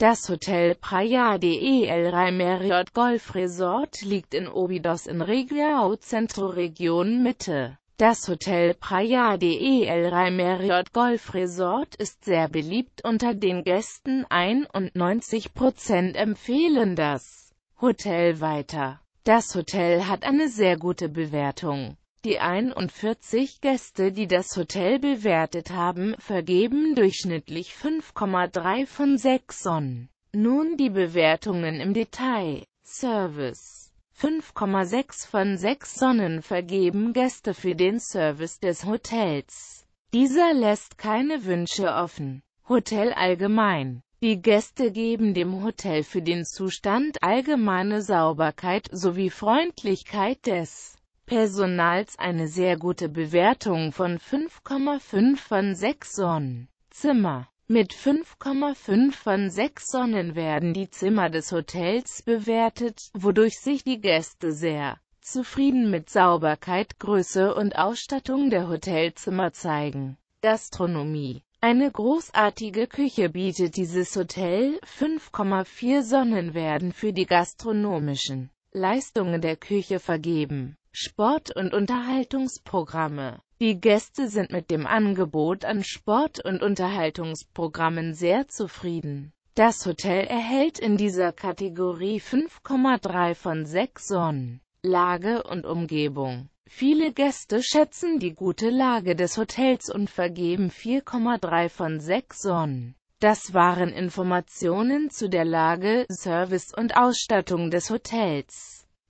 Das Hotel Praia de El Rey Marriott Golf Resort liegt in Obidos in Região Centro Region Mitte. Das Hotel Praia de El Rey Marriott Golf Resort ist sehr beliebt unter den Gästen, 91% empfehlen das Hotel weiter. Das Hotel hat eine sehr gute Bewertung. Die 41 Gäste, die das Hotel bewertet haben, vergeben durchschnittlich 5,3 von 6 Sonnen. Nun die Bewertungen im Detail. Service 5,6 von 6 Sonnen vergeben Gäste für den Service des Hotels. Dieser lässt keine Wünsche offen. Hotel allgemein die Gäste geben dem Hotel für den Zustand allgemeine Sauberkeit sowie Freundlichkeit des Personals eine sehr gute Bewertung von 5,5 von 6 Sonnen. Zimmer mit 5,5 von 6 Sonnen werden die Zimmer des Hotels bewertet, wodurch sich die Gäste sehr zufrieden mit Sauberkeit, Größe und Ausstattung der Hotelzimmer zeigen. Gastronomie eine großartige Küche bietet dieses Hotel, 5,4 Sonnen werden für die gastronomischen Leistungen der Küche vergeben. Sport- und Unterhaltungsprogramme. Die Gäste sind mit dem Angebot an Sport- und Unterhaltungsprogrammen sehr zufrieden. Das Hotel erhält in dieser Kategorie 5,3 von 6 Sonnen. Lage und Umgebung Viele Gäste schätzen die gute Lage des Hotels und vergeben 4,3 von 6 Sonnen. Das waren Informationen zu der Lage, Service und Ausstattung des Hotels.